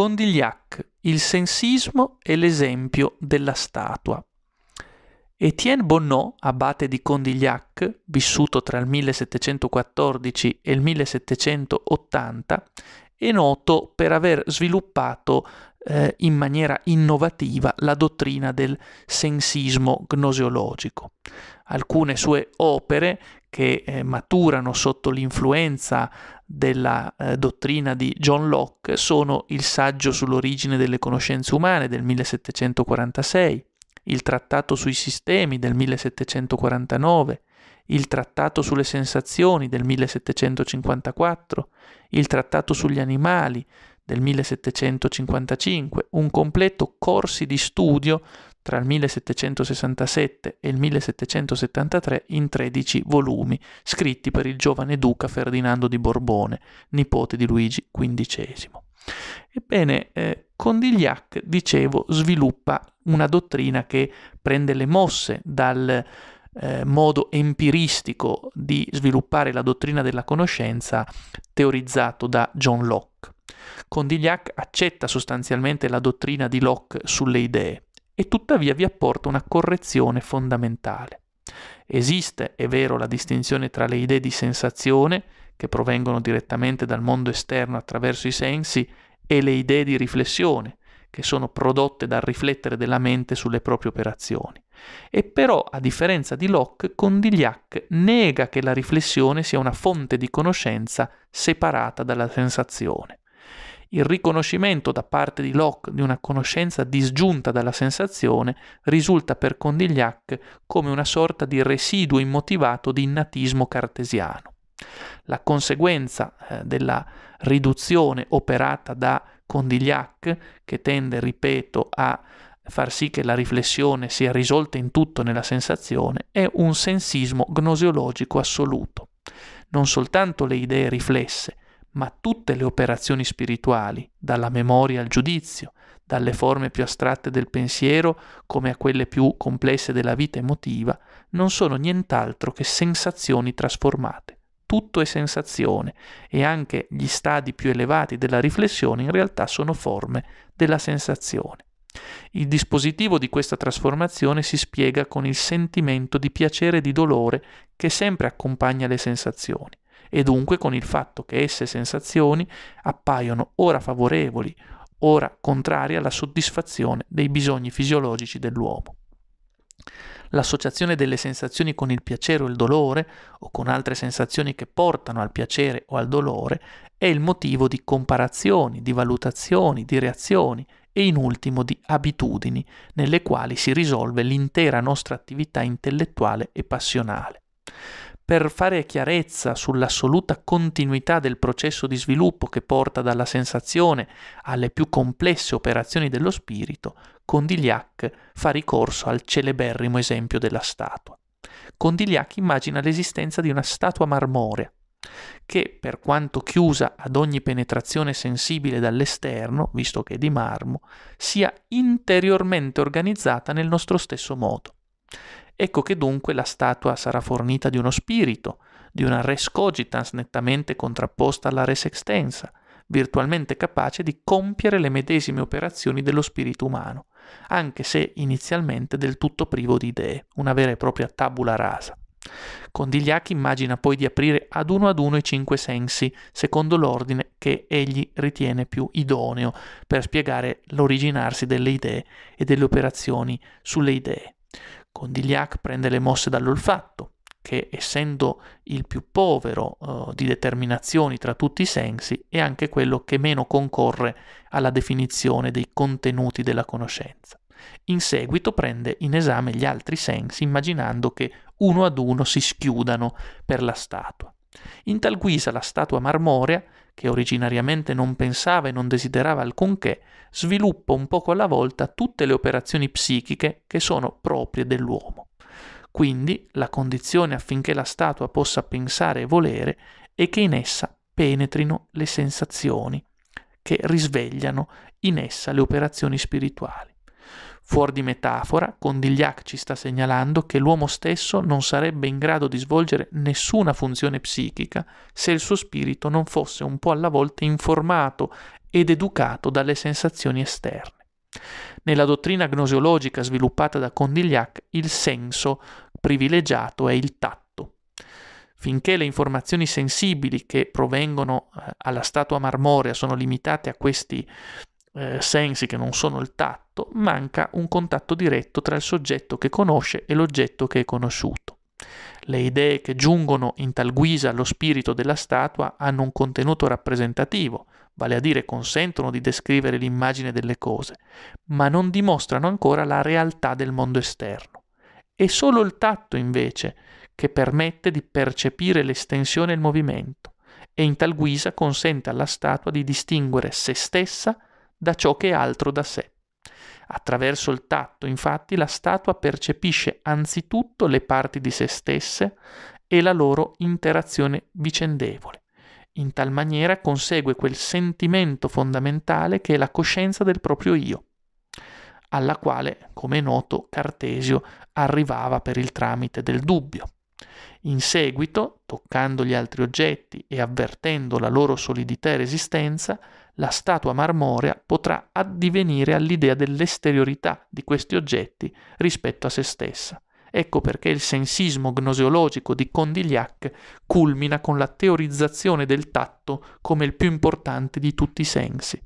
Condillac, il sensismo e l'esempio della statua. Etienne Bonneau, abate di Condillac, vissuto tra il 1714 e il 1780, è noto per aver sviluppato eh, in maniera innovativa la dottrina del sensismo gnoseologico. Alcune sue opere che eh, maturano sotto l'influenza della eh, dottrina di John Locke sono il saggio sull'origine delle conoscenze umane del 1746, il trattato sui sistemi del 1749, il trattato sulle sensazioni del 1754, il trattato sugli animali del 1755, un completo corsi di studio tra il 1767 e il 1773 in 13 volumi, scritti per il giovane duca Ferdinando di Borbone, nipote di Luigi XV. Ebbene, eh, Condigliac, dicevo, sviluppa una dottrina che prende le mosse dal eh, modo empiristico di sviluppare la dottrina della conoscenza teorizzato da John Locke. Condillac accetta sostanzialmente la dottrina di Locke sulle idee e tuttavia vi apporta una correzione fondamentale. Esiste, è vero, la distinzione tra le idee di sensazione, che provengono direttamente dal mondo esterno attraverso i sensi, e le idee di riflessione, che sono prodotte dal riflettere della mente sulle proprie operazioni. E però, a differenza di Locke, Condillac nega che la riflessione sia una fonte di conoscenza separata dalla sensazione. Il riconoscimento da parte di Locke di una conoscenza disgiunta dalla sensazione risulta per Condillac come una sorta di residuo immotivato di innatismo cartesiano. La conseguenza eh, della riduzione operata da Condillac, che tende, ripeto, a far sì che la riflessione sia risolta in tutto nella sensazione, è un sensismo gnosiologico assoluto. Non soltanto le idee riflesse, ma tutte le operazioni spirituali, dalla memoria al giudizio, dalle forme più astratte del pensiero come a quelle più complesse della vita emotiva, non sono nient'altro che sensazioni trasformate. Tutto è sensazione e anche gli stadi più elevati della riflessione in realtà sono forme della sensazione. Il dispositivo di questa trasformazione si spiega con il sentimento di piacere e di dolore che sempre accompagna le sensazioni e dunque con il fatto che esse sensazioni appaiono ora favorevoli, ora contrarie alla soddisfazione dei bisogni fisiologici dell'uomo. L'associazione delle sensazioni con il piacere o il dolore, o con altre sensazioni che portano al piacere o al dolore, è il motivo di comparazioni, di valutazioni, di reazioni e in ultimo di abitudini, nelle quali si risolve l'intera nostra attività intellettuale e passionale per fare chiarezza sull'assoluta continuità del processo di sviluppo che porta dalla sensazione alle più complesse operazioni dello spirito, Condigliac fa ricorso al celeberrimo esempio della statua. Condigliac immagina l'esistenza di una statua marmorea, che per quanto chiusa ad ogni penetrazione sensibile dall'esterno, visto che è di marmo, sia interiormente organizzata nel nostro stesso modo. Ecco che dunque la statua sarà fornita di uno spirito, di una res cogitans nettamente contrapposta alla res extensa, virtualmente capace di compiere le medesime operazioni dello spirito umano, anche se inizialmente del tutto privo di idee, una vera e propria tabula rasa. Condigliacchi immagina poi di aprire ad uno ad uno i cinque sensi, secondo l'ordine che egli ritiene più idoneo per spiegare l'originarsi delle idee e delle operazioni sulle idee. Condigliac prende le mosse dall'olfatto, che essendo il più povero eh, di determinazioni tra tutti i sensi, è anche quello che meno concorre alla definizione dei contenuti della conoscenza. In seguito prende in esame gli altri sensi immaginando che uno ad uno si schiudano per la statua. In tal guisa la statua marmorea, che originariamente non pensava e non desiderava alcunché, sviluppa un poco alla volta tutte le operazioni psichiche che sono proprie dell'uomo. Quindi la condizione affinché la statua possa pensare e volere è che in essa penetrino le sensazioni che risvegliano in essa le operazioni spirituali. Fuori di metafora, Condigliac ci sta segnalando che l'uomo stesso non sarebbe in grado di svolgere nessuna funzione psichica se il suo spirito non fosse un po' alla volta informato ed educato dalle sensazioni esterne. Nella dottrina gnosiologica sviluppata da Condillac, il senso privilegiato è il tatto. Finché le informazioni sensibili che provengono eh, alla statua marmorea sono limitate a questi eh, sensi che non sono il tatto, manca un contatto diretto tra il soggetto che conosce e l'oggetto che è conosciuto. Le idee che giungono in tal guisa allo spirito della statua hanno un contenuto rappresentativo, vale a dire consentono di descrivere l'immagine delle cose, ma non dimostrano ancora la realtà del mondo esterno. È solo il tatto, invece, che permette di percepire l'estensione e il movimento, e in tal guisa consente alla statua di distinguere se stessa da ciò che è altro da sé. Attraverso il tatto, infatti, la statua percepisce anzitutto le parti di se stesse e la loro interazione vicendevole. In tal maniera consegue quel sentimento fondamentale che è la coscienza del proprio io, alla quale, come è noto, Cartesio arrivava per il tramite del dubbio. In seguito, toccando gli altri oggetti e avvertendo la loro solidità e resistenza, la statua marmorea potrà addivenire all'idea dell'esteriorità di questi oggetti rispetto a se stessa. Ecco perché il sensismo gnoseologico di Condillac culmina con la teorizzazione del tatto come il più importante di tutti i sensi.